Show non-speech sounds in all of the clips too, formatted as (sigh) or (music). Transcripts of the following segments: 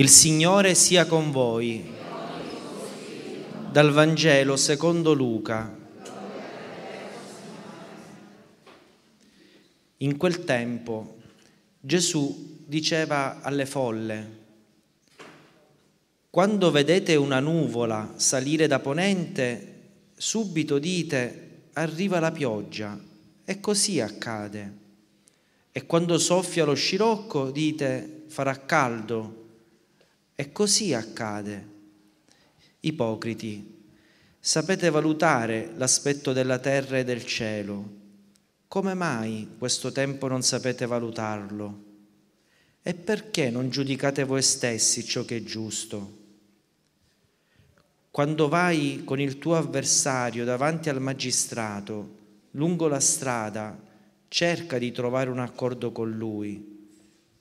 Il Signore sia con voi. Dal Vangelo secondo Luca. In quel tempo Gesù diceva alle folle, quando vedete una nuvola salire da ponente, subito dite arriva la pioggia e così accade. E quando soffia lo scirocco dite farà caldo e così accade. Ipocriti, sapete valutare l'aspetto della terra e del cielo. Come mai questo tempo non sapete valutarlo? E perché non giudicate voi stessi ciò che è giusto? Quando vai con il tuo avversario davanti al magistrato, lungo la strada, cerca di trovare un accordo con lui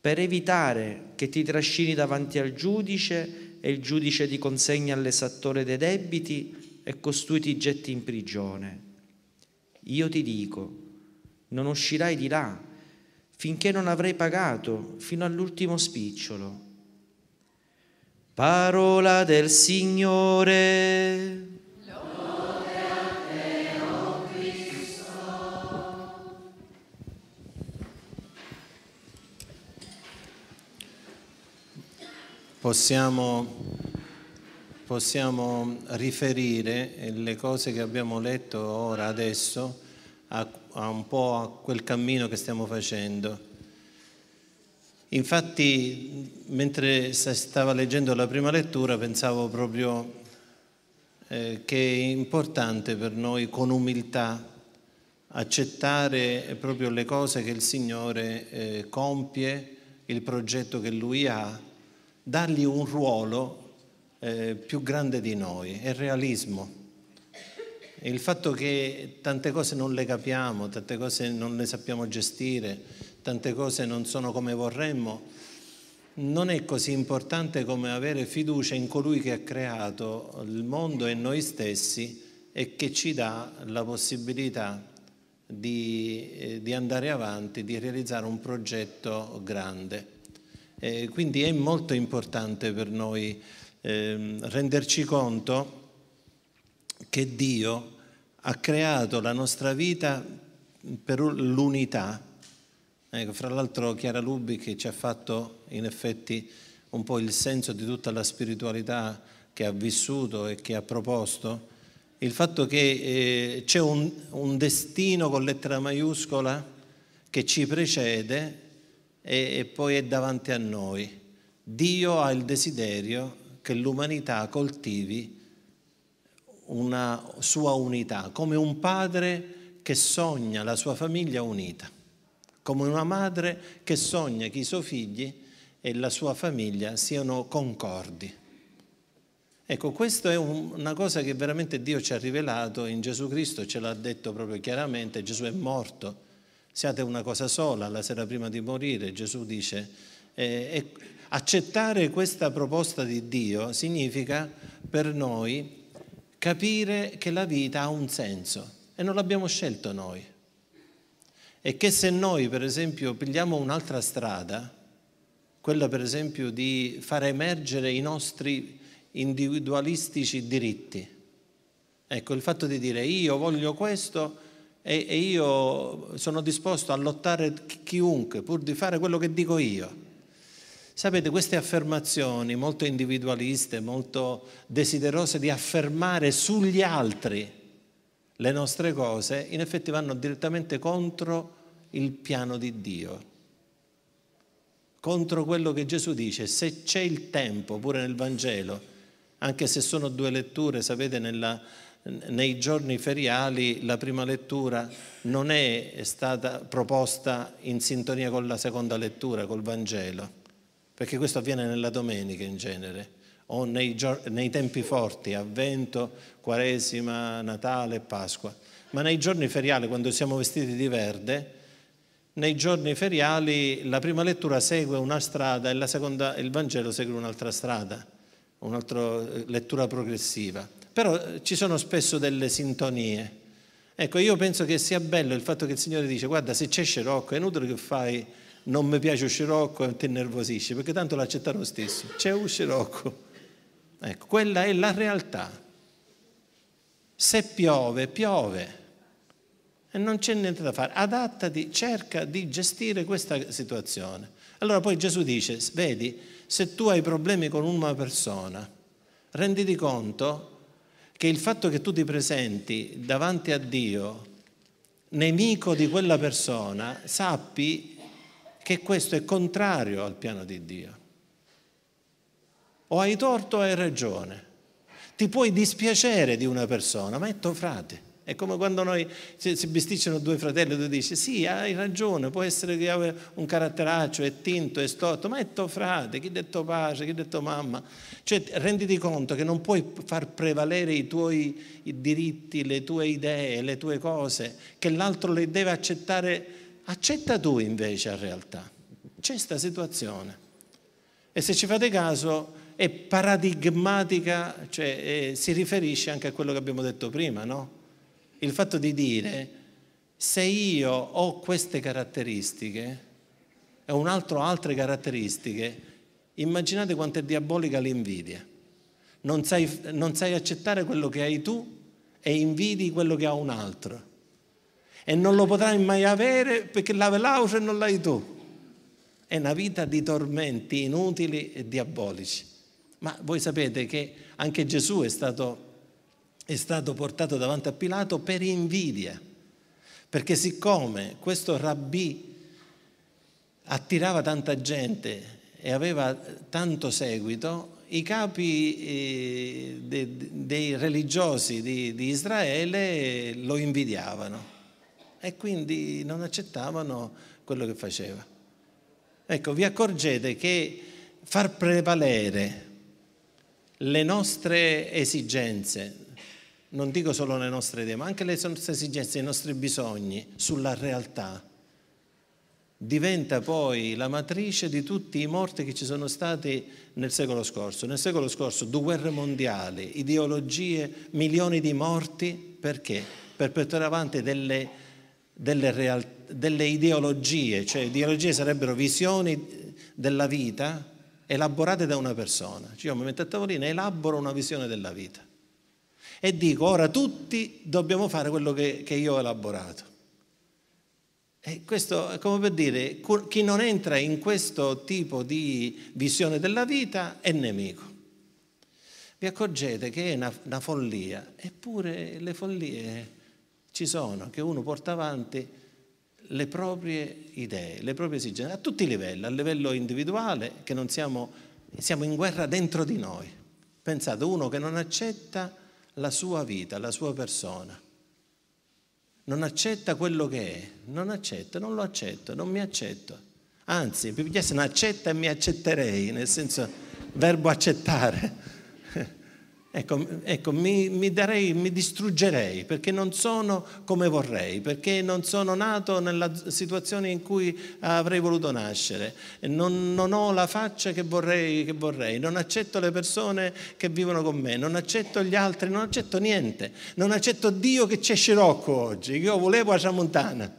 per evitare che ti trascini davanti al giudice e il giudice ti consegna all'esattore dei debiti e costui ti getti in prigione. Io ti dico, non uscirai di là finché non avrai pagato fino all'ultimo spicciolo. Parola del Signore. possiamo, possiamo riferire le cose che abbiamo letto ora, adesso, a, a un po' a quel cammino che stiamo facendo. Infatti, mentre stava leggendo la prima lettura, pensavo proprio eh, che è importante per noi con umiltà accettare proprio le cose che il Signore eh, compie, il progetto che Lui ha dargli un ruolo eh, più grande di noi, è il realismo. Il fatto che tante cose non le capiamo, tante cose non le sappiamo gestire, tante cose non sono come vorremmo, non è così importante come avere fiducia in colui che ha creato il mondo e noi stessi e che ci dà la possibilità di, eh, di andare avanti, di realizzare un progetto grande. Eh, quindi è molto importante per noi eh, renderci conto che Dio ha creato la nostra vita per l'unità. Ecco, fra l'altro Chiara Lubbi che ci ha fatto in effetti un po' il senso di tutta la spiritualità che ha vissuto e che ha proposto, il fatto che eh, c'è un, un destino con lettera maiuscola che ci precede e, e poi è davanti a noi. Dio ha il desiderio che l'umanità coltivi una sua unità, come un padre che sogna la sua famiglia unita, come una madre che sogna che i suoi figli e la sua famiglia siano concordi. Ecco, questa è una cosa che veramente Dio ci ha rivelato in Gesù Cristo, ce l'ha detto proprio chiaramente, Gesù è morto siate una cosa sola, la sera prima di morire, Gesù dice, eh, accettare questa proposta di Dio significa per noi capire che la vita ha un senso e non l'abbiamo scelto noi. E che se noi, per esempio, pigliamo un'altra strada, quella per esempio di far emergere i nostri individualistici diritti, ecco il fatto di dire io voglio questo e, e io sono disposto a lottare chiunque pur di fare quello che dico io. Sapete, queste affermazioni molto individualiste, molto desiderose di affermare sugli altri le nostre cose, in effetti vanno direttamente contro il piano di Dio, contro quello che Gesù dice. Se c'è il tempo, pure nel Vangelo, anche se sono due letture, sapete, nella, nei giorni feriali la prima lettura non è stata proposta in sintonia con la seconda lettura, col Vangelo, perché questo avviene nella domenica in genere, o nei, nei tempi forti, avvento, quaresima, Natale, Pasqua. Ma nei giorni feriali, quando siamo vestiti di verde, nei giorni feriali la prima lettura segue una strada e seconda, il Vangelo segue un'altra strada, un'altra eh, lettura progressiva però eh, ci sono spesso delle sintonie. Ecco, io penso che sia bello il fatto che il Signore dice guarda se c'è scirocco è inutile che fai non mi piace scirocco e ti innervosisci, perché tanto l'accetta lo stesso, c'è un scirocco. Ecco, quella è la realtà. Se piove, piove. E non c'è niente da fare. Adattati, cerca di gestire questa situazione. Allora poi Gesù dice, vedi, se tu hai problemi con una persona, renditi conto che il fatto che tu ti presenti davanti a Dio nemico di quella persona, sappi che questo è contrario al piano di Dio. O hai torto o hai ragione. Ti puoi dispiacere di una persona, ma è tuo frate. È come quando noi si, bisticciano due fratelli e tu dici sì, hai ragione, può essere che abbia un caratteraccio, è tinto, è storto, ma è tuo frate, chi ha detto pace, chi ha detto mamma. Cioè renditi conto che non puoi far prevalere i tuoi diritti, le tue idee, le tue cose, che l'altro le deve accettare. Accetta tu invece in realtà. C'è questa situazione. E se ci fate caso è paradigmatica, cioè eh, si riferisce anche a quello che abbiamo detto prima, no? il fatto di dire se io ho queste caratteristiche e un altro ha altre caratteristiche, immaginate quanto è diabolica l'invidia. Non sai, non sai accettare quello che hai tu e invidi quello che ha un altro. E non lo potrai mai avere perché la velauce non l'hai tu. È una vita di tormenti inutili e diabolici. Ma voi sapete che anche Gesù è stato è stato portato davanti a Pilato per invidia, perché siccome questo rabbì attirava tanta gente e aveva tanto seguito, i capi eh, dei religiosi di Israele lo invidiavano e quindi non accettavano quello che faceva. Ecco, vi accorgete che far prevalere le nostre esigenze non dico solo le nostre idee, ma anche le nostre esigenze, i nostri bisogni sulla realtà, diventa poi la matrice di tutti i morti che ci sono stati nel secolo scorso. Nel secolo scorso due guerre mondiali, ideologie, milioni di morti, perché? Per portare avanti delle, delle, real, delle ideologie, cioè ideologie sarebbero visioni della vita elaborate da una persona. Cioè io mi metto a tavolino e elaboro una visione della vita e dico, ora tutti dobbiamo fare quello che, che io ho elaborato. E questo è come per dire, chi non entra in questo tipo di visione della vita è nemico. Vi accorgete che è una, una follia, eppure le follie ci sono, che uno porta avanti le proprie idee, le proprie esigenze, a tutti i livelli, a livello individuale, che non siamo, siamo in guerra dentro di noi. Pensate, uno che non accetta la sua vita, la sua persona. Non accetta quello che è, non accetta, non lo accetto, non mi accetto. Anzi, più che se non accetta e mi accetterei, nel senso verbo accettare. Ecco, ecco mi, mi, darei, mi distruggerei perché non sono come vorrei, perché non sono nato nella situazione in cui avrei voluto nascere, non, non ho la faccia che vorrei, che vorrei, non accetto le persone che vivono con me, non accetto gli altri, non accetto niente, non accetto Dio che c'è scirocco oggi, che io volevo a Tramontana,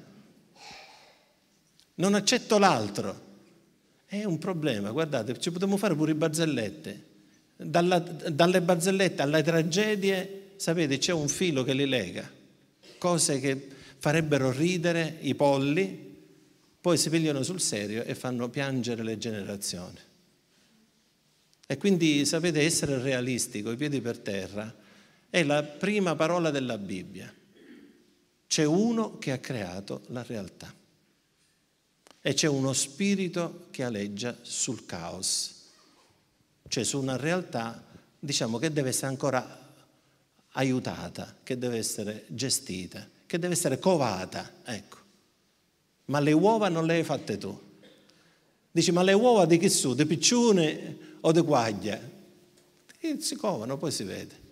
non accetto l'altro. È un problema, guardate, ci potremmo fare pure i barzellette dalla, dalle barzellette alle tragedie, sapete, c'è un filo che li lega, cose che farebbero ridere i polli, poi si pigliano sul serio e fanno piangere le generazioni. E quindi sapete essere realistico, i piedi per terra, è la prima parola della Bibbia. C'è uno che ha creato la realtà e c'è uno spirito che aleggia sul caos cioè su una realtà diciamo, che deve essere ancora aiutata, che deve essere gestita, che deve essere covata, ecco. Ma le uova non le hai fatte tu. Dici, ma le uova di chi sono? Di piccione o di guaglia? E eh, si covano, poi si vede.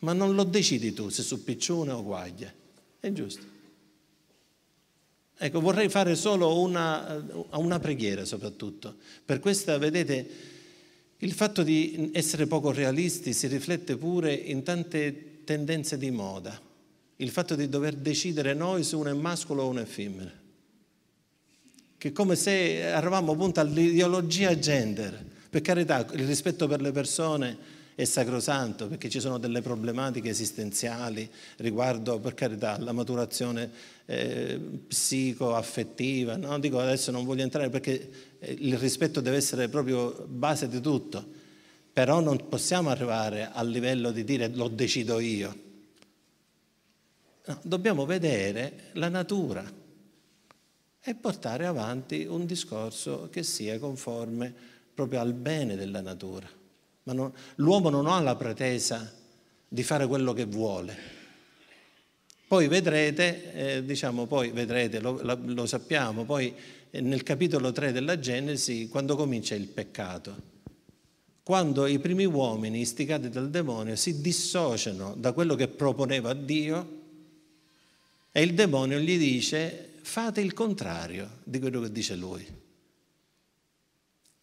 Ma non lo decidi tu se su piccione o guaglia. È giusto. Ecco, vorrei fare solo una, una preghiera soprattutto. Per questa, vedete, il fatto di essere poco realisti si riflette pure in tante tendenze di moda, il fatto di dover decidere noi se uno è mascolo o uno è femmina, che come se eravamo appunto all'ideologia gender, per carità il rispetto per le persone è sacrosanto perché ci sono delle problematiche esistenziali riguardo, per carità, la maturazione eh, psico-affettiva. No? Dico adesso non voglio entrare perché eh, il rispetto deve essere proprio base di tutto, però non possiamo arrivare al livello di dire lo decido io. No, dobbiamo vedere la natura e portare avanti un discorso che sia conforme proprio al bene della natura ma non, l'uomo non ha la pretesa di fare quello che vuole. Poi vedrete, eh, diciamo, poi vedrete, lo, lo sappiamo, poi eh, nel capitolo 3 della Genesi, quando comincia il peccato, quando i primi uomini istigati dal demonio si dissociano da quello che proponeva Dio e il demonio gli dice fate il contrario di quello che dice lui.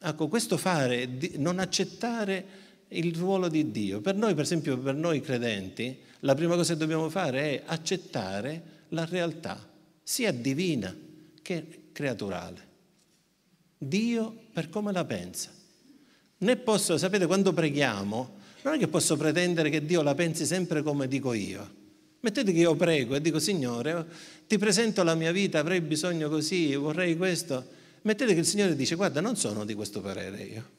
Ecco, questo fare, non accettare il ruolo di Dio. Per noi, per esempio, per noi credenti, la prima cosa che dobbiamo fare è accettare la realtà, sia divina che creaturale. Dio per come la pensa. Né posso, sapete, quando preghiamo, non è che posso pretendere che Dio la pensi sempre come dico io. Mettete che io prego e dico, Signore, ti presento la mia vita, avrei bisogno così, vorrei questo mettete che il Signore dice guarda non sono di questo parere io,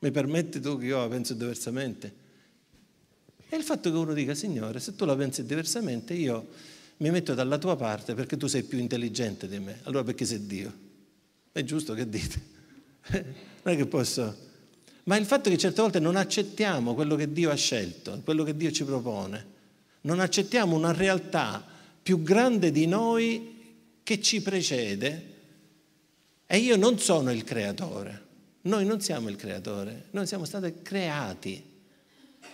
mi permetti tu che io la penso diversamente? E il fatto che uno dica Signore se tu la pensi diversamente io mi metto dalla tua parte perché tu sei più intelligente di me, allora perché sei Dio? È giusto che dite, (laughs) non è che posso... Ma il fatto che certe volte non accettiamo quello che Dio ha scelto, quello che Dio ci propone, non accettiamo una realtà più grande di noi che ci precede e io non sono il creatore, noi non siamo il creatore, noi siamo stati creati,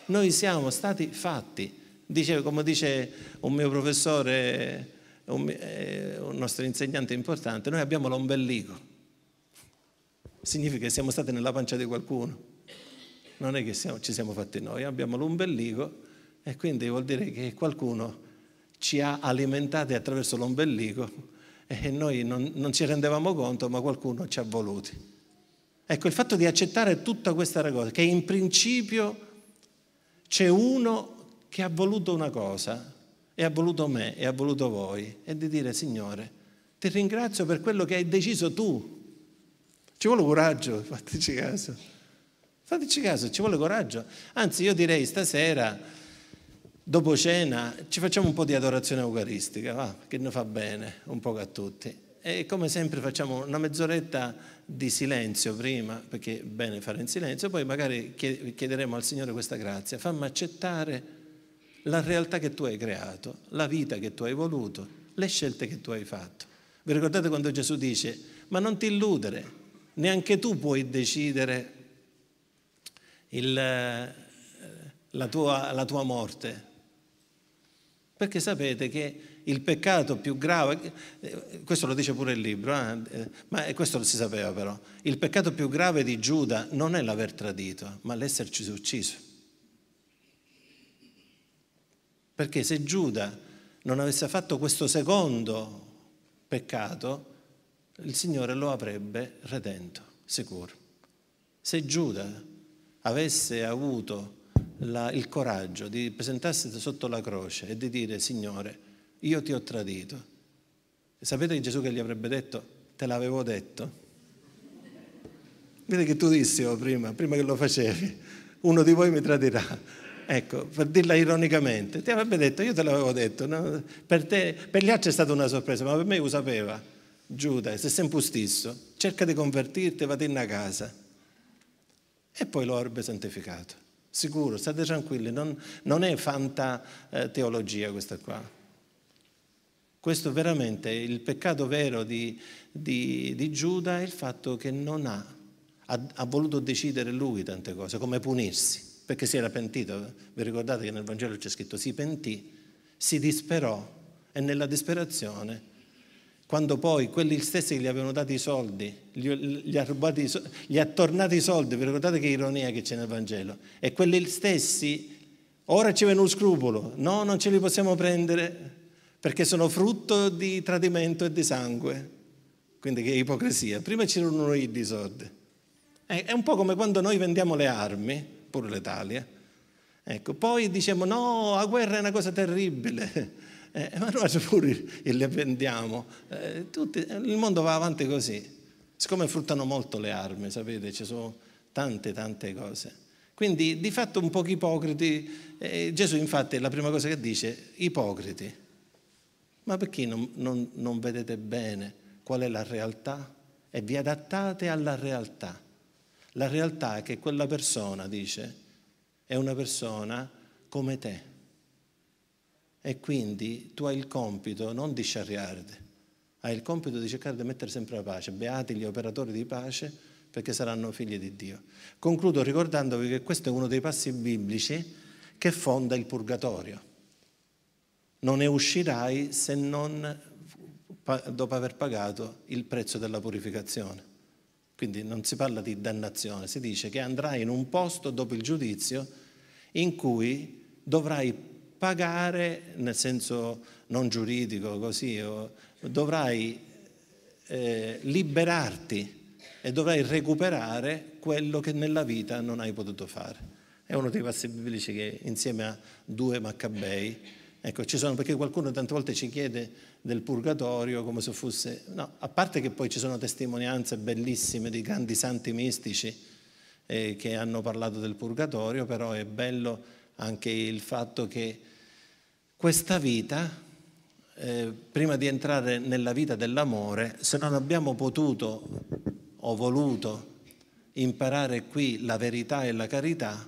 noi siamo stati fatti. Dice, come dice un mio professore, un, eh, un nostro insegnante importante, noi abbiamo l'ombelico. Significa che siamo stati nella pancia di qualcuno. Non è che siamo, ci siamo fatti noi, abbiamo l'ombelico e quindi vuol dire che qualcuno ci ha alimentati attraverso l'ombelico e noi non, non ci rendevamo conto, ma qualcuno ci ha voluti. Ecco, il fatto di accettare tutta questa cosa, che in principio c'è uno che ha voluto una cosa, e ha voluto me, e ha voluto voi, e di dire, Signore, ti ringrazio per quello che hai deciso tu. Ci vuole coraggio, (laughs) fateci caso. Fateci caso, ci vuole coraggio. Anzi, io direi stasera dopo cena ci facciamo un po' di adorazione eucaristica, va, che ne fa bene un po' a tutti. E come sempre facciamo una mezz'oretta di silenzio prima, perché è bene fare in silenzio, poi magari chiederemo al Signore questa grazia, fammi accettare la realtà che tu hai creato, la vita che tu hai voluto, le scelte che tu hai fatto. Vi ricordate quando Gesù dice, ma non ti illudere, neanche tu puoi decidere il, eh, la, tua, la tua morte, perché sapete che il peccato più grave, eh, questo lo dice pure il libro, eh? eh ma eh, questo lo si sapeva però, il peccato più grave di Giuda non è l'aver tradito, ma l'esserci ucciso. Perché se Giuda non avesse fatto questo secondo peccato, il Signore lo avrebbe redento, sicuro. Se Giuda avesse avuto la, il coraggio di presentarsi sotto la croce e di dire Signore, io ti ho tradito. E sapete Gesù che gli avrebbe detto? Te l'avevo detto. Vedi che tu dissi oh, prima, prima che lo facevi, uno di voi mi tradirà. Ecco, per dirla ironicamente, ti avrebbe detto, io te l'avevo detto, no? per, te, per, gli altri è stata una sorpresa, ma per me lo sapeva. Giuda, se sei impustisso, cerca di convertirti, vatti in una casa. E poi lo avrebbe santificato sicuro, state tranquilli, non, non è fantateologia eh, questa qua. Questo veramente, è il peccato vero di, di, di Giuda è il fatto che non ha, ha, ha voluto decidere lui tante cose, come punirsi, perché si era pentito. Vi ricordate che nel Vangelo c'è scritto si pentì, si disperò e nella disperazione quando poi quelli stessi che gli avevano dato i soldi, gli, gli, ha, i, gli ha tornati i soldi, vi ricordate che ironia che c'è nel Vangelo? E quelli stessi, ora ci viene uno scrupolo, no, non ce li possiamo prendere perché sono frutto di tradimento e di sangue. Quindi che ipocrisia, prima c'erano i disordi. È un po' come quando noi vendiamo le armi, pure l'Italia, ecco, poi diciamo no, la guerra è una cosa terribile, eh, ma noi pure le vendiamo. Eh, tutti, il mondo va avanti così. Siccome fruttano molto le armi, sapete, ci sono tante, tante cose. Quindi di fatto un po' ipocriti. Eh, Gesù infatti la prima cosa che dice, ipocriti. Ma perché non, non, non vedete bene qual è la realtà? E vi adattate alla realtà. La realtà è che quella persona, dice, è una persona come te e quindi tu hai il compito non di sciarriarti, hai il compito di cercare di mettere sempre la pace. Beati gli operatori di pace perché saranno figli di Dio. Concludo ricordandovi che questo è uno dei passi biblici che fonda il purgatorio. Non ne uscirai se non dopo aver pagato il prezzo della purificazione. Quindi non si parla di dannazione, si dice che andrai in un posto dopo il giudizio in cui dovrai pagare, nel senso non giuridico così, dovrai eh, liberarti e dovrai recuperare quello che nella vita non hai potuto fare. È uno dei passi biblici che insieme a due Maccabei, ecco, ci sono perché qualcuno tante volte ci chiede del purgatorio come se fosse... No, a parte che poi ci sono testimonianze bellissime di grandi santi mistici eh, che hanno parlato del purgatorio, però è bello anche il fatto che questa vita, eh, prima di entrare nella vita dell'amore, se non abbiamo potuto o voluto imparare qui la verità e la carità,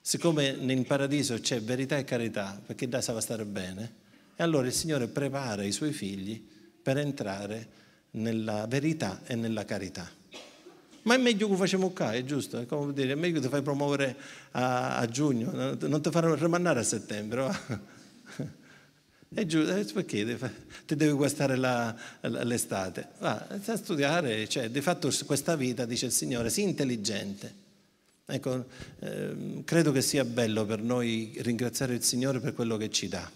siccome in paradiso c'è verità e carità, perché da sa stare bene, e allora il Signore prepara i suoi figli per entrare nella verità e nella carità ma è meglio che facciamo qua, è giusto? È come dire, è meglio che ti fai promuovere a, a giugno, non ti faranno rimandare a settembre. Va? (laughs) È giusto, eh, perché ti devi guastare la, l'estate? Va, a studiare, cioè, di fatto questa vita, dice il Signore, sii intelligente. Ecco, eh, credo che sia bello per noi ringraziare il Signore per quello che ci dà,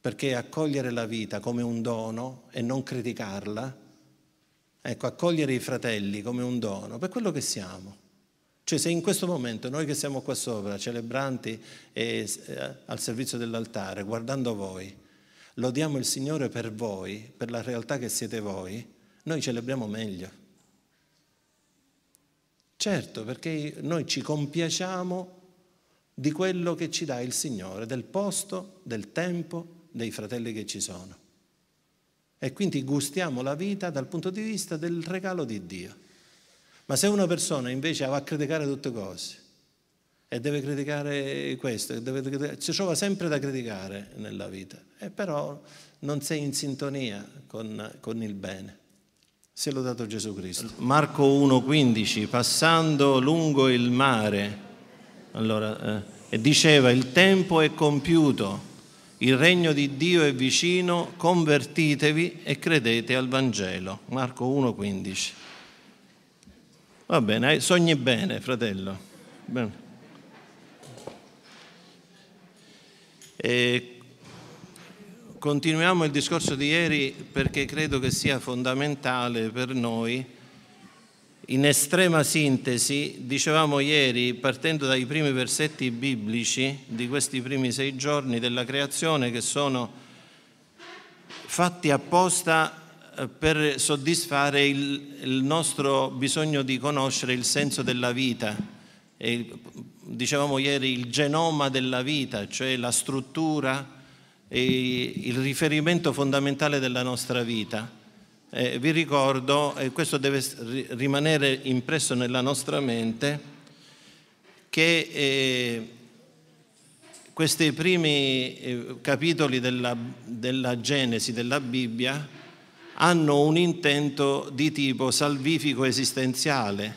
perché accogliere la vita come un dono e non criticarla Ecco, accogliere i fratelli come un dono, per quello che siamo. Cioè se in questo momento noi che siamo qua sopra, celebranti e eh, al servizio dell'altare, guardando voi, lodiamo il Signore per voi, per la realtà che siete voi, noi celebriamo meglio. Certo, perché noi ci compiacciamo di quello che ci dà il Signore, del posto, del tempo, dei fratelli che ci sono. E quindi gustiamo la vita dal punto di vista del regalo di Dio. Ma se una persona invece va a criticare tutte cose e deve criticare questo, deve criticare, ci trova sempre da criticare nella vita, e però non sei in sintonia con, con il bene. Se l'ho dato Gesù Cristo. Marco 1,15, passando lungo il mare, allora, eh, diceva il tempo è compiuto il regno di Dio è vicino, convertitevi e credete al Vangelo. Marco 1,15. Va bene, sogni bene, fratello. Bene. E continuiamo il discorso di ieri perché credo che sia fondamentale per noi in estrema sintesi, dicevamo ieri, partendo dai primi versetti biblici di questi primi sei giorni della creazione, che sono fatti apposta eh, per soddisfare il, il nostro bisogno di conoscere il senso della vita. E, dicevamo ieri il genoma della vita, cioè la struttura e il riferimento fondamentale della nostra vita. Eh, vi ricordo, e eh, questo deve rimanere impresso nella nostra mente, che eh, questi primi eh, capitoli della, della Genesi, della Bibbia, hanno un intento di tipo salvifico esistenziale,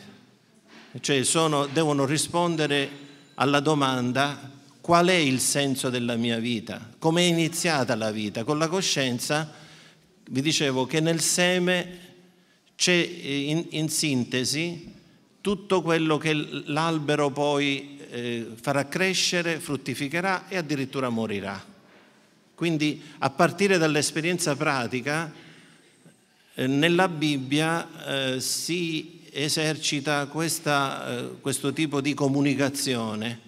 cioè sono, devono rispondere alla domanda qual è il senso della mia vita, come è iniziata la vita, con la coscienza vi dicevo che nel seme c'è eh, in, in sintesi tutto quello che l'albero poi eh, farà crescere, fruttificherà e addirittura morirà. Quindi a partire dall'esperienza pratica, eh, nella Bibbia eh, si esercita questa, eh, questo tipo di comunicazione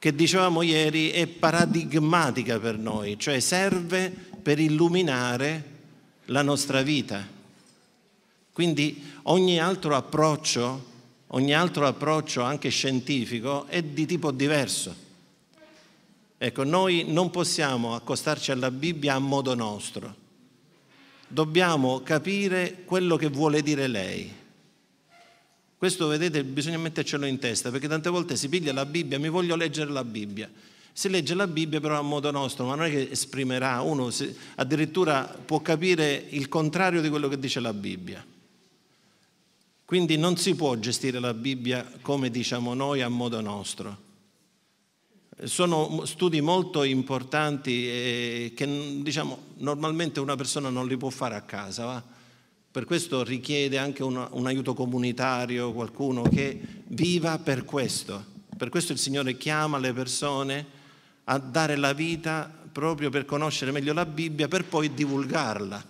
che dicevamo ieri è paradigmatica per noi, cioè serve per illuminare la nostra vita. Quindi ogni altro approccio, ogni altro approccio anche scientifico è di tipo diverso. Ecco, noi non possiamo accostarci alla Bibbia a modo nostro. Dobbiamo capire quello che vuole dire lei. Questo, vedete, bisogna mettercelo in testa, perché tante volte si piglia la Bibbia, mi voglio leggere la Bibbia. Si legge la Bibbia però a modo nostro, ma non è che esprimerà, uno addirittura può capire il contrario di quello che dice la Bibbia. Quindi non si può gestire la Bibbia come diciamo noi a modo nostro. Sono studi molto importanti che diciamo, normalmente una persona non li può fare a casa, va? per questo richiede anche un, un aiuto comunitario, qualcuno che viva per questo. Per questo il Signore chiama le persone a dare la vita proprio per conoscere meglio la Bibbia, per poi divulgarla.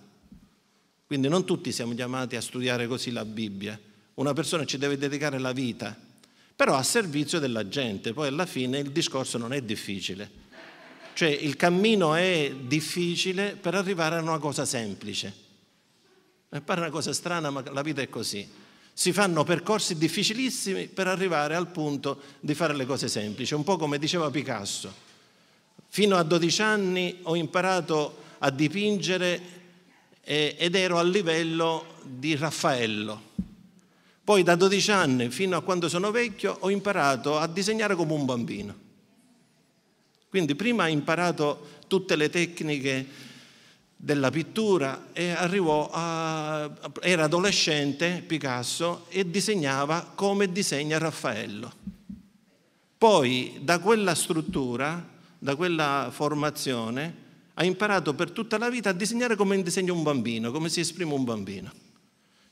Quindi non tutti siamo chiamati a studiare così la Bibbia. Una persona ci deve dedicare la vita, però a servizio della gente. Poi alla fine il discorso non è difficile. Cioè il cammino è difficile per arrivare a una cosa semplice. Mi eh, pare una cosa strana, ma la vita è così. Si fanno percorsi difficilissimi per arrivare al punto di fare le cose semplici, un po' come diceva Picasso Fino a 12 anni ho imparato a dipingere eh, ed ero a livello di Raffaello. Poi da 12 anni fino a quando sono vecchio ho imparato a disegnare come un bambino. Quindi prima ho imparato tutte le tecniche della pittura e arrivò a... era adolescente Picasso e disegnava come disegna Raffaello. Poi da quella struttura da quella formazione, ha imparato per tutta la vita a disegnare come disegna un bambino, come si esprime un bambino.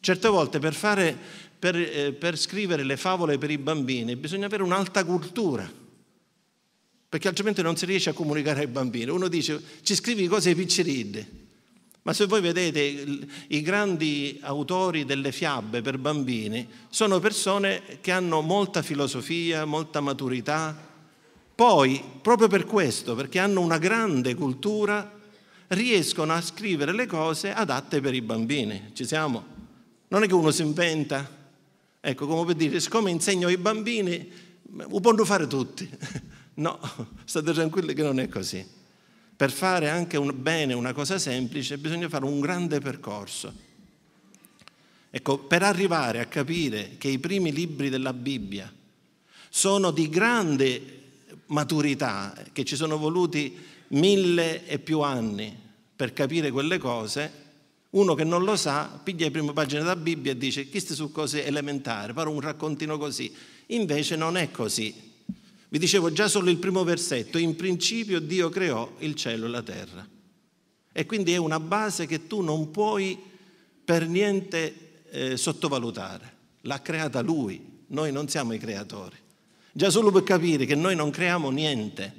Certe volte per, fare, per, eh, per scrivere le favole per i bambini bisogna avere un'alta cultura, perché altrimenti non si riesce a comunicare ai bambini. Uno dice ci scrivi cose picciridde, ma se voi vedete i grandi autori delle fiabe per bambini sono persone che hanno molta filosofia, molta maturità, poi, proprio per questo, perché hanno una grande cultura, riescono a scrivere le cose adatte per i bambini. Ci siamo? Non è che uno si inventa. Ecco, come per dire, siccome insegno ai bambini, lo possono fare tutti. (laughs) No, state tranquilli che non è così. Per fare anche un bene una cosa semplice bisogna fare un grande percorso. Ecco, per arrivare a capire che i primi libri della Bibbia sono di grande maturità, che ci sono voluti mille e più anni per capire quelle cose, uno che non lo sa piglia le prime pagine della Bibbia e dice queste sono cose elementari, però un raccontino così. Invece non è così. Vi dicevo già solo il primo versetto, in principio Dio creò il cielo e la terra. E quindi è una base che tu non puoi per niente eh, sottovalutare. L'ha creata Lui, noi non siamo i creatori. Già solo per capire che noi non creiamo niente.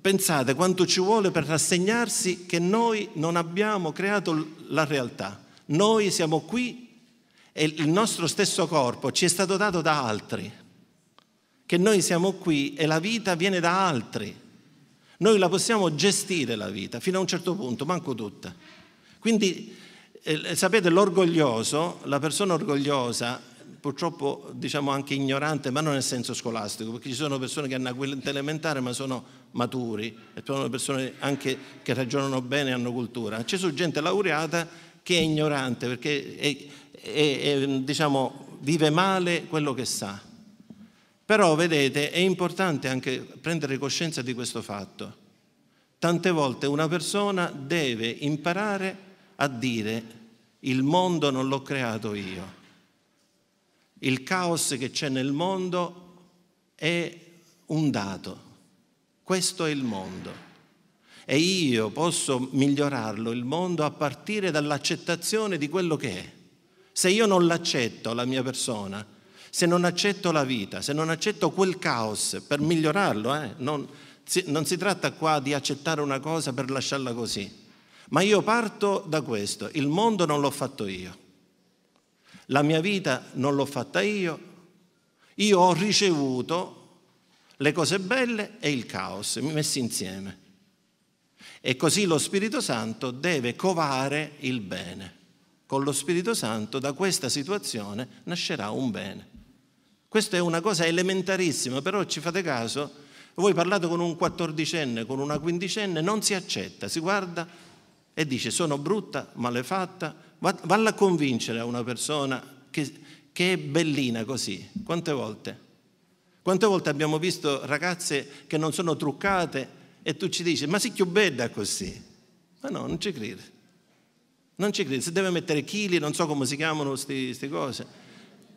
Pensate quanto ci vuole per rassegnarsi che noi non abbiamo creato la realtà. Noi siamo qui e il nostro stesso corpo ci è stato dato da altri. Che noi siamo qui e la vita viene da altri. Noi la possiamo gestire la vita fino a un certo punto, manco tutta. Quindi eh, sapete, l'orgoglioso, la persona orgogliosa purtroppo diciamo anche ignorante, ma non nel senso scolastico, perché ci sono persone che hanno quell'intelligenza elementare ma sono maturi, e sono persone anche che ragionano bene e hanno cultura. C'è su gente laureata che è ignorante perché è, è, è, diciamo, vive male quello che sa. Però vedete, è importante anche prendere coscienza di questo fatto. Tante volte una persona deve imparare a dire il mondo non l'ho creato io il caos che c'è nel mondo è un dato. Questo è il mondo. E io posso migliorarlo, il mondo, a partire dall'accettazione di quello che è. Se io non l'accetto, la mia persona, se non accetto la vita, se non accetto quel caos per migliorarlo, eh, non, non si tratta qua di accettare una cosa per lasciarla così, ma io parto da questo, il mondo non l'ho fatto io, la mia vita non l'ho fatta io, io ho ricevuto le cose belle e il caos messi insieme. E così lo Spirito Santo deve covare il bene. Con lo Spirito Santo da questa situazione nascerà un bene. Questa è una cosa elementarissima, però ci fate caso, voi parlate con un quattordicenne, con una quindicenne, non si accetta, si guarda e dice sono brutta, malefatta, Valla a convincere a una persona che, che è bellina così. Quante volte? Quante volte abbiamo visto ragazze che non sono truccate e tu ci dici, ma sei più bella così? Ma no, non ci credi. Non ci credi. Se deve mettere chili, non so come si chiamano queste cose.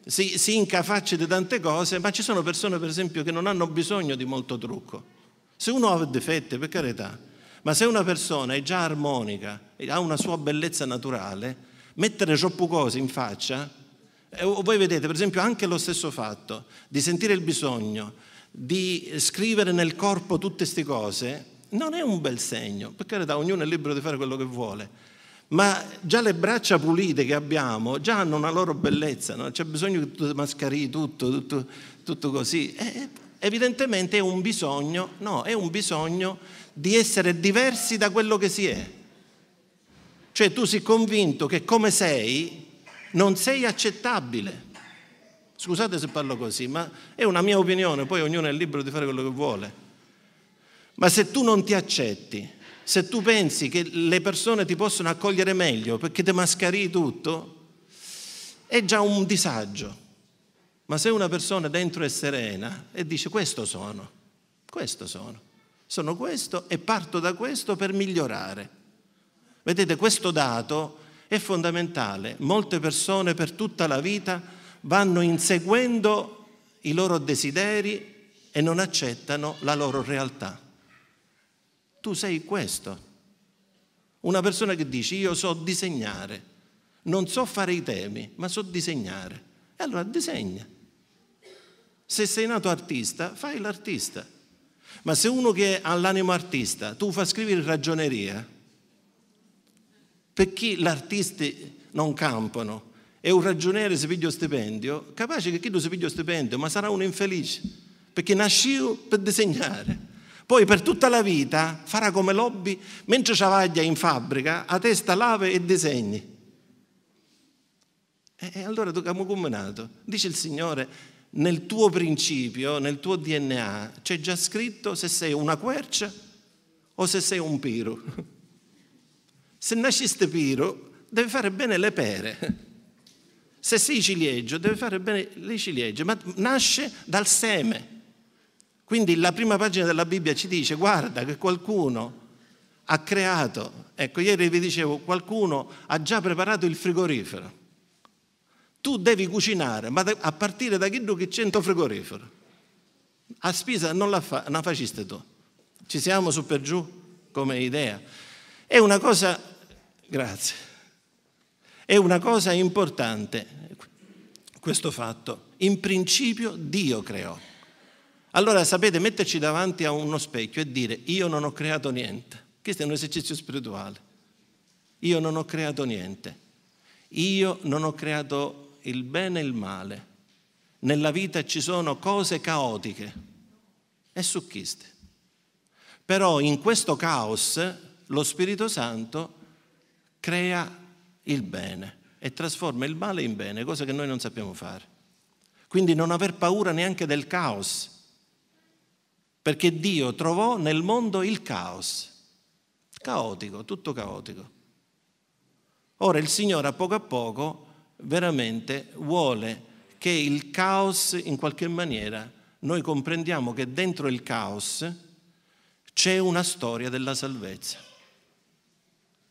Si, si incafaccia di tante cose, ma ci sono persone, per esempio, che non hanno bisogno di molto trucco. Se uno ha difetti, per carità, ma se una persona è già armonica, e ha una sua bellezza naturale, Mettere troppe cose in faccia, eh, voi vedete per esempio anche lo stesso fatto di sentire il bisogno, di scrivere nel corpo tutte queste cose, non è un bel segno, perché da ognuno è libero di fare quello che vuole. Ma già le braccia pulite che abbiamo già hanno una loro bellezza, non c'è bisogno che tu mascari tutto, tutto, tutto così. E eh, eh, evidentemente è un bisogno, no, è un bisogno di essere diversi da quello che si è. Cioè tu sei convinto che come sei non sei accettabile. Scusate se parlo così, ma è una mia opinione, poi ognuno è libero di fare quello che vuole. Ma se tu non ti accetti, se tu pensi che le persone ti possono accogliere meglio perché ti mascheri tutto, è già un disagio. Ma se una persona dentro è serena e dice questo sono, questo sono, sono questo e parto da questo per migliorare Vedete, questo dato è fondamentale. Molte persone per tutta la vita vanno inseguendo i loro desideri e non accettano la loro realtà. Tu sei questo. Una persona che dice io so disegnare, non so fare i temi, ma so disegnare. E allora disegna. Se sei nato artista, fai l'artista. Ma se uno che ha l'animo artista, tu fa scrivere ragioneria, perché gli artisti non campano? e un ragioniere si piglia stipendio, capace che chi lo si piglia stipendio, ma sarà un infelice, perché nasceu per disegnare. Poi per tutta la vita farà come lobby, mentre travaglia in fabbrica, a testa lave e disegni. E allora tu abbiamo combinato. Dice il Signore, nel tuo principio, nel tuo DNA, c'è già scritto se sei una quercia o se sei un piro. Se nasciste piro, deve fare bene le pere. Se sei ciliegio, deve fare bene le ciliegie, ma nasce dal seme. Quindi la prima pagina della Bibbia ci dice, guarda che qualcuno ha creato, ecco ieri vi dicevo, qualcuno ha già preparato il frigorifero. Tu devi cucinare, ma a partire da quello che c'è il tuo frigorifero. A Spisa non la, fa, la faciste tu. Ci siamo su per giù come idea. È una cosa Grazie. È una cosa importante questo fatto. In principio Dio creò. Allora sapete, metterci davanti a uno specchio e dire io non ho creato niente. Questo è un esercizio spirituale. Io non ho creato niente. Io non ho creato il bene e il male. Nella vita ci sono cose caotiche e succhiste. Però in questo caos lo Spirito Santo crea il bene e trasforma il male in bene, cosa che noi non sappiamo fare. Quindi non aver paura neanche del caos, perché Dio trovò nel mondo il caos, caotico, tutto caotico. Ora il Signore a poco a poco veramente vuole che il caos in qualche maniera noi comprendiamo che dentro il caos c'è una storia della salvezza.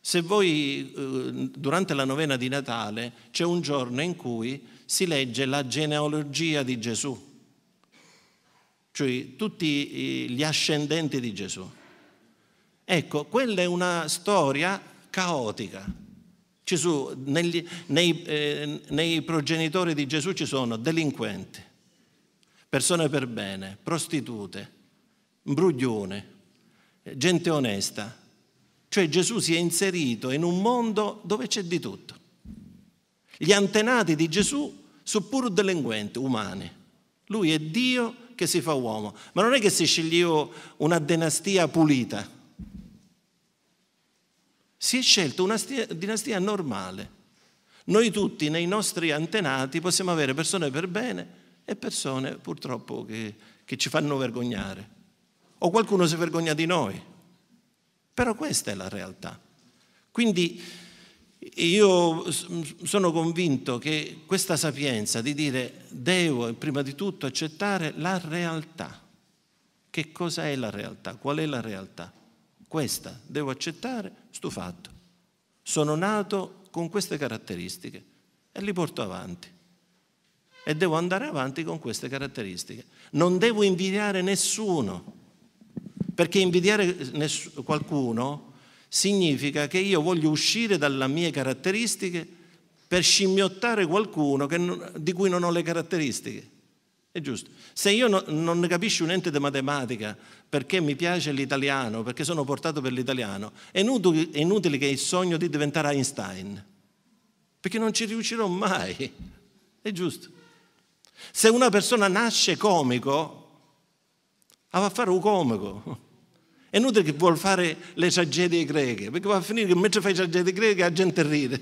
Se voi eh, durante la novena di Natale c'è un giorno in cui si legge la genealogia di Gesù, cioè tutti eh, gli ascendenti di Gesù. Ecco, quella è una storia caotica. Gesù, negli, nei, eh, nei progenitori di Gesù ci sono delinquenti, persone per bene, prostitute, bruglione, gente onesta, cioè Gesù si è inserito in un mondo dove c'è di tutto. Gli antenati di Gesù sono pur delinquenti, umani. Lui è Dio che si fa uomo. Ma non è che si sceglie una dinastia pulita. Si è scelto una dinastia normale. Noi tutti nei nostri antenati possiamo avere persone per bene e persone purtroppo che, che ci fanno vergognare. O qualcuno si vergogna di noi. Però questa è la realtà. Quindi io sono convinto che questa sapienza di dire devo prima di tutto accettare la realtà. Che cosa è la realtà? Qual è la realtà? Questa, devo accettare sto fatto. Sono nato con queste caratteristiche e li porto avanti. E devo andare avanti con queste caratteristiche. Non devo invidiare nessuno perché invidiare qualcuno significa che io voglio uscire dalle mie caratteristiche per scimmiottare qualcuno non, di cui non ho le caratteristiche. È giusto. Se io no, non ne capisco un ente di matematica perché mi piace l'italiano, perché sono portato per l'italiano, è inutile, è inutile che il sogno di diventare Einstein, perché non ci riuscirò mai. È giusto. Se una persona nasce comico, va a fare un comico. È inutile che vuol fare le tragedie greche, perché va a finire che mentre fai tragedie greche la gente ride.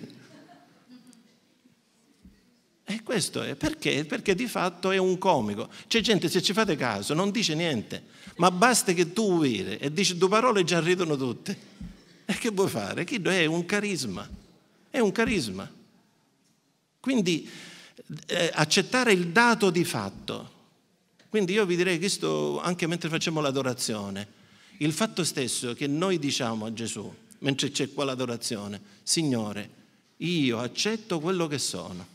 E questo è perché? Perché di fatto è un comico. C'è gente, se ci fate caso, non dice niente, ma basta che tu vire e dici due parole e già ridono tutte. E che vuoi fare? Chi è un carisma, è un carisma. Quindi eh, accettare il dato di fatto. Quindi io vi direi questo anche mentre facciamo l'adorazione il fatto stesso che noi diciamo a Gesù, mentre c'è qua l'adorazione, Signore, io accetto quello che sono,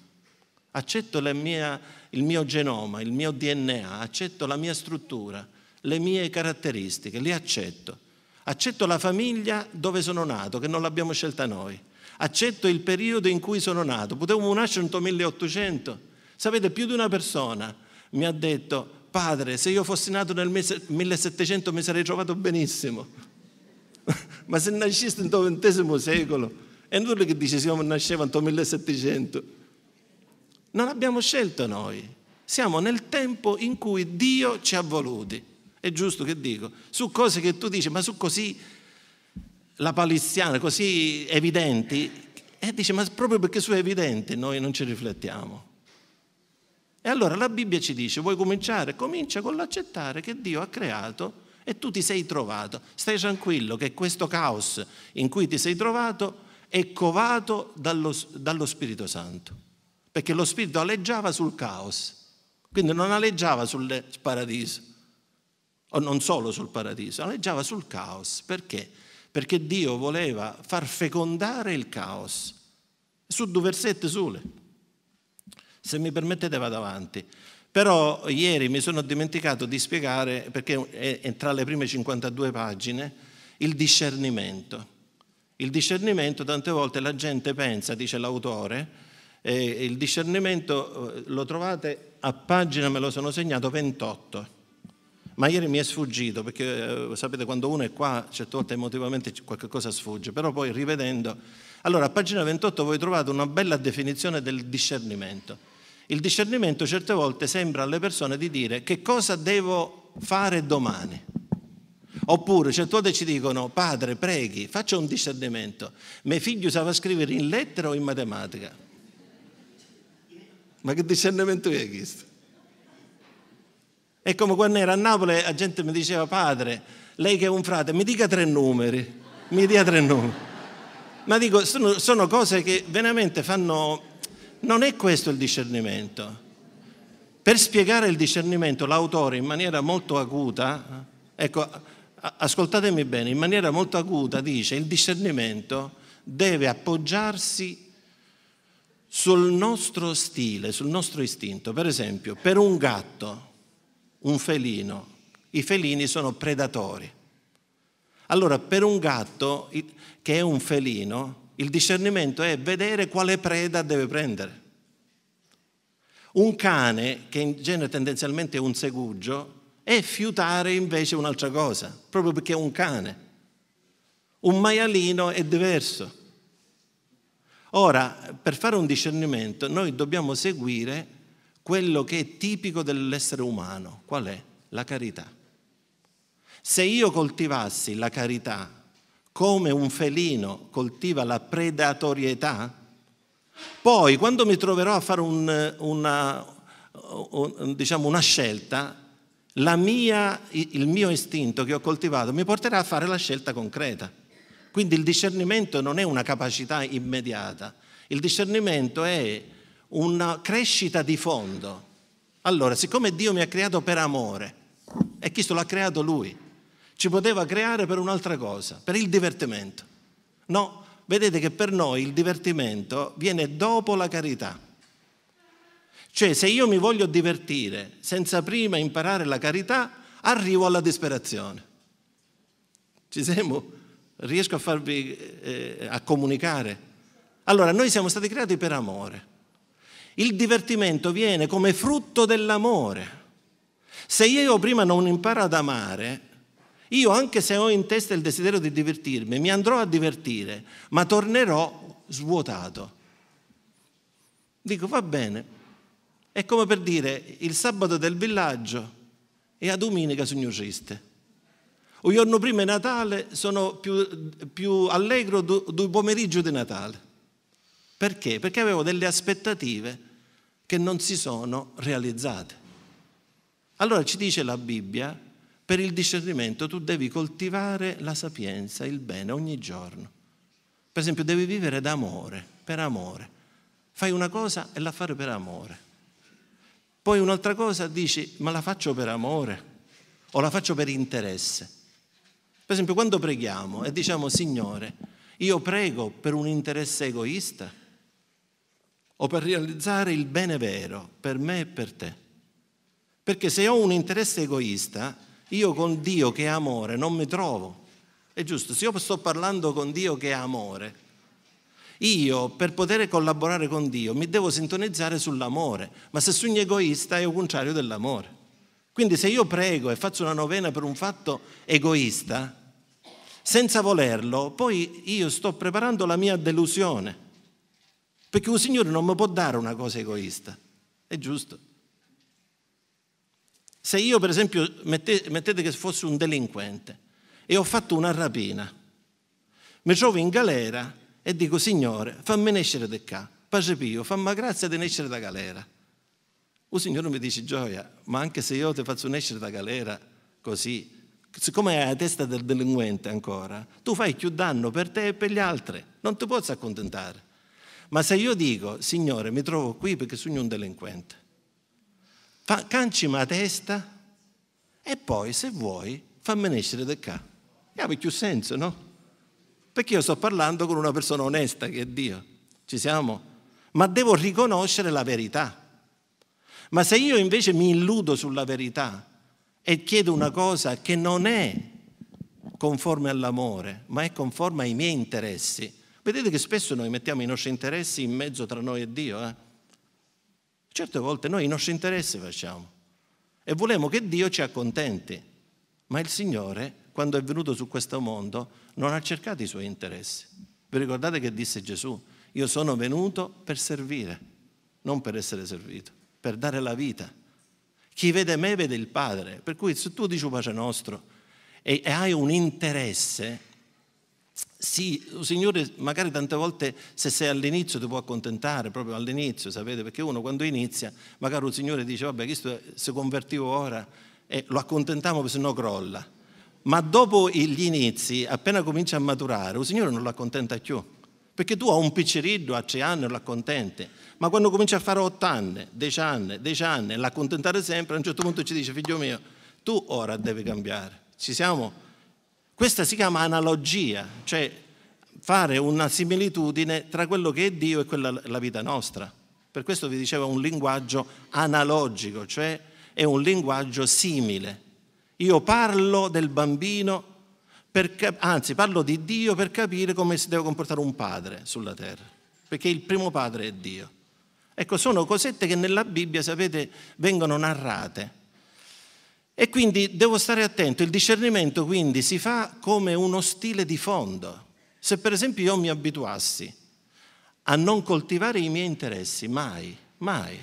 accetto mia, il mio genoma, il mio DNA, accetto la mia struttura, le mie caratteristiche, le accetto. Accetto la famiglia dove sono nato, che non l'abbiamo scelta noi. Accetto il periodo in cui sono nato. Potevo nascere nel 1800. Sapete, più di una persona mi ha detto, padre, se io fossi nato nel 1700 mi sarei trovato benissimo, (laughs) ma se nasciste nel XX secolo, è nulla che dice siamo nasceva nel 1700. Non abbiamo scelto noi, siamo nel tempo in cui Dio ci ha voluti. È giusto che dico, su cose che tu dici, ma su così la paliziana, così evidenti, e eh, dice, ma proprio perché sono evidenti noi non ci riflettiamo. E allora la Bibbia ci dice, vuoi cominciare? Comincia con l'accettare che Dio ha creato e tu ti sei trovato. Stai tranquillo che questo caos in cui ti sei trovato è covato dallo, dallo Spirito Santo, perché lo Spirito aleggiava sul caos, quindi non aleggiava sul paradiso, o non solo sul paradiso, aleggiava sul caos. Perché? Perché Dio voleva far fecondare il caos. Su due versetti sole. Se mi permettete vado avanti. Però ieri mi sono dimenticato di spiegare, perché è tra le prime 52 pagine, il discernimento. Il discernimento tante volte la gente pensa, dice l'autore, e il discernimento eh, lo trovate a pagina, me lo sono segnato, 28 ma ieri mi è sfuggito perché eh, sapete quando uno è qua certe volte emotivamente qualche cosa sfugge, però poi rivedendo, allora a pagina 28 voi trovate una bella definizione del discernimento. Il discernimento certe volte sembra alle persone di dire che cosa devo fare domani. Oppure certe volte ci dicono, padre, preghi, faccia un discernimento. Mio figlio sapeva scrivere in lettera o in matematica? Ma che discernimento è chiesto? È come quando ero a Napoli, la gente mi diceva, padre, lei che è un frate, mi dica tre numeri, mi dia tre numeri. Ma dico, sono, sono cose che veramente fanno non è questo il discernimento. Per spiegare il discernimento l'autore in maniera molto acuta, ecco, ascoltatemi bene, in maniera molto acuta dice il discernimento deve appoggiarsi sul nostro stile, sul nostro istinto. Per esempio, per un gatto, un felino, i felini sono predatori. Allora, per un gatto che è un felino, il discernimento è vedere quale preda deve prendere. Un cane, che in genere tendenzialmente è un segugio, è fiutare invece un'altra cosa, proprio perché è un cane. Un maialino è diverso. Ora, per fare un discernimento, noi dobbiamo seguire quello che è tipico dell'essere umano. Qual è? La carità. Se io coltivassi la carità come un felino coltiva la predatorietà, poi quando mi troverò a fare un, una, un, diciamo una scelta, mia, il mio istinto che ho coltivato mi porterà a fare la scelta concreta. Quindi il discernimento non è una capacità immediata, il discernimento è una crescita di fondo. Allora, siccome Dio mi ha creato per amore, e chi se l'ha creato lui? ci poteva creare per un'altra cosa, per il divertimento. No, vedete che per noi il divertimento viene dopo la carità. Cioè, se io mi voglio divertire senza prima imparare la carità, arrivo alla disperazione. Ci siamo? Riesco a farvi, eh, a comunicare? Allora, noi siamo stati creati per amore. Il divertimento viene come frutto dell'amore. Se io prima non imparo ad amare, io anche se ho in testa il desiderio di divertirmi, mi andrò a divertire, ma tornerò svuotato. Dico, va bene. È come per dire, il sabato del villaggio e a domenica sogno triste. Un giorno prima è Natale, sono più, più allegro del pomeriggio di Natale. Perché? Perché avevo delle aspettative che non si sono realizzate. Allora ci dice la Bibbia per il discernimento tu devi coltivare la sapienza, il bene ogni giorno. Per esempio devi vivere d'amore, per amore. Fai una cosa e la fai per amore. Poi un'altra cosa dici ma la faccio per amore o la faccio per interesse. Per esempio quando preghiamo e diciamo Signore, io prego per un interesse egoista o per realizzare il bene vero per me e per te. Perché se ho un interesse egoista, io con Dio che è amore non mi trovo. È giusto, se io sto parlando con Dio che è amore, io per poter collaborare con Dio mi devo sintonizzare sull'amore, ma se sono egoista è il contrario dell'amore. Quindi se io prego e faccio una novena per un fatto egoista, senza volerlo, poi io sto preparando la mia delusione, perché un Signore non mi può dare una cosa egoista, è giusto. Se io, per esempio, mettete, mettete che fossi un delinquente e ho fatto una rapina, mi trovo in galera e dico, Signore, fammi nascere da qua, pace pio, fammi grazia di nascere da galera. Il Signore mi dice, gioia, ma anche se io ti faccio nascere da galera così, siccome hai la testa del delinquente ancora, tu fai più danno per te e per gli altri, non ti posso accontentare. Ma se io dico, Signore, mi trovo qui perché sono un delinquente, fa, cancima la testa e poi, se vuoi, fammene escere da qua. E aveva più senso, no? Perché io sto parlando con una persona onesta che è Dio. Ci siamo? Ma devo riconoscere la verità. Ma se io invece mi illudo sulla verità e chiedo una cosa che non è conforme all'amore, ma è conforme ai miei interessi, vedete che spesso noi mettiamo i nostri interessi in mezzo tra noi e Dio, eh? Certe volte noi i nostri interessi facciamo e vogliamo che Dio ci accontenti, ma il Signore, quando è venuto su questo mondo, non ha cercato i suoi interessi. Vi ricordate che disse Gesù? Io sono venuto per servire, non per essere servito, per dare la vita. Chi vede me vede il Padre. Per cui se tu dici un pace nostro e, e hai un interesse, sì, il oh, Signore, magari tante volte se sei all'inizio ti può accontentare, proprio all'inizio, sapete, perché uno quando inizia, magari il Signore dice, vabbè, questo si convertivo ora e lo accontentiamo perché sennò crolla. Ma dopo gli inizi, appena comincia a maturare, il Signore non lo accontenta più. Perché tu a un picciriddo a tre anni e lo accontenti, ma quando comincia a fare otto anni, dieci anni, dieci anni, l'accontentare sempre, a un certo punto ci dice, figlio mio, tu ora devi cambiare. Ci siamo? Questa si chiama analogia, cioè fare una similitudine tra quello che è Dio e quella, la vita nostra. Per questo vi dicevo un linguaggio analogico, cioè è un linguaggio simile. Io parlo del bambino, per, anzi parlo di Dio per capire come si deve comportare un padre sulla terra, perché il primo padre è Dio. Ecco, sono cosette che nella Bibbia, sapete, vengono narrate. E quindi devo stare attento, il discernimento quindi si fa come uno stile di fondo. Se per esempio io mi abituassi a non coltivare i miei interessi, mai, mai,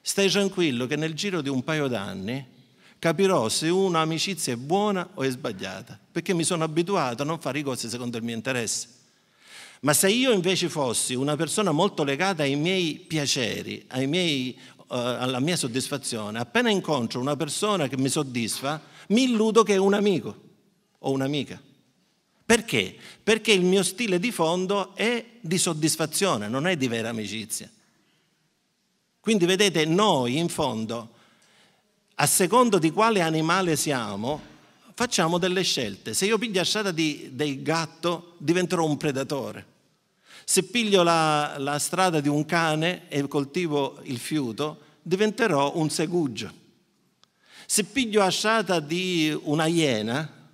stai tranquillo che nel giro di un paio d'anni capirò se un'amicizia è buona o è sbagliata, perché mi sono abituato a non fare i cose secondo il mio interesse. Ma se io invece fossi una persona molto legata ai miei piaceri, ai miei eh, alla mia soddisfazione, appena incontro una persona che mi soddisfa, mi illudo che è un amico o un'amica. Perché? Perché il mio stile di fondo è di soddisfazione, non è di vera amicizia. Quindi vedete, noi in fondo, a secondo di quale animale siamo, facciamo delle scelte. Se io piglio asciata di, del gatto, diventerò un predatore se piglio la, la strada di un cane e coltivo il fiuto, diventerò un segugio. Se piglio asciata di una iena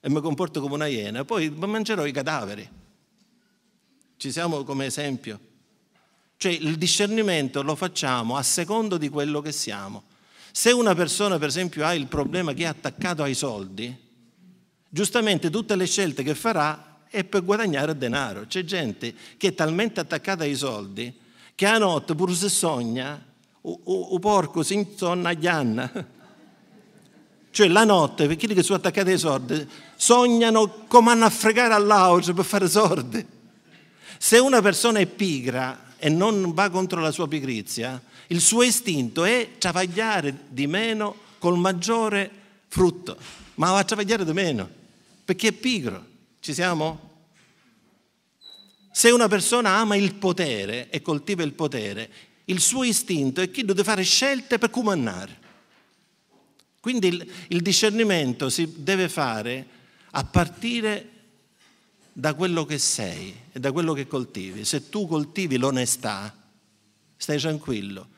e mi comporto come una iena, poi mangerò i cadaveri. Ci siamo come esempio. Cioè il discernimento lo facciamo a secondo di quello che siamo. Se una persona, per esempio, ha il problema che è attaccato ai soldi, giustamente tutte le scelte che farà e per guadagnare denaro. C'è gente che è talmente attaccata ai soldi che a notte pur se sogna, un porco si insonna agli anni. (laughs) Cioè la notte, per quelli che sono attaccati ai soldi, sognano come hanno a fregare all'auge per fare soldi. Se una persona è pigra e non va contro la sua pigrizia, il suo istinto è travagliare di meno col maggiore frutto, ma va a travagliare di meno, perché è pigro. Ci siamo? Se una persona ama il potere e coltiva il potere, il suo istinto è quello deve fare scelte per comandare. Quindi il, il discernimento si deve fare a partire da quello che sei e da quello che coltivi. Se tu coltivi l'onestà, stai tranquillo.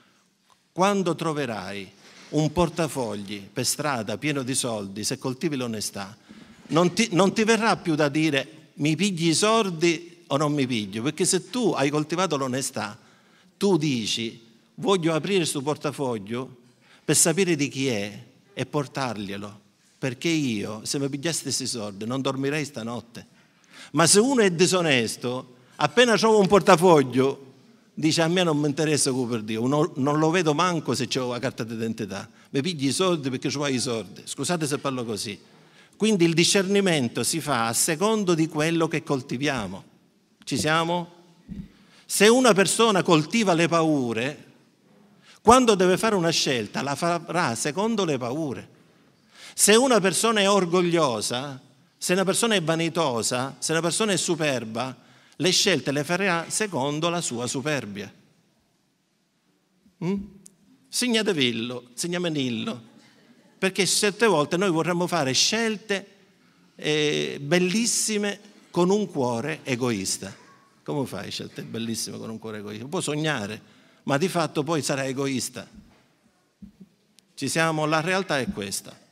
Quando troverai un portafogli per strada pieno di soldi, se coltivi l'onestà, non ti, non ti verrà più da dire mi pigli i sordi o non mi piglio, perché se tu hai coltivato l'onestà, tu dici voglio aprire questo portafoglio per sapere di chi è e portarglielo, perché io se mi pigliassi questi sordi non dormirei stanotte. Ma se uno è disonesto, appena trovo un portafoglio, dice a me non mi interessa come per Dio, non, non lo vedo manco se ho la carta d'identità, mi pigli i soldi perché ho i soldi, scusate se parlo così. Quindi il discernimento si fa a secondo di quello che coltiviamo. Ci siamo? Se una persona coltiva le paure, quando deve fare una scelta la farà secondo le paure. Se una persona è orgogliosa, se una persona è vanitosa, se una persona è superba, le scelte le farà secondo la sua superbia. Mm? Signatevillo, segnamenillo perché certe volte noi vorremmo fare scelte eh, bellissime con un cuore egoista. Come fai scelte bellissime con un cuore egoista? Puoi sognare, ma di fatto poi sarai egoista. Ci siamo, la realtà è questa.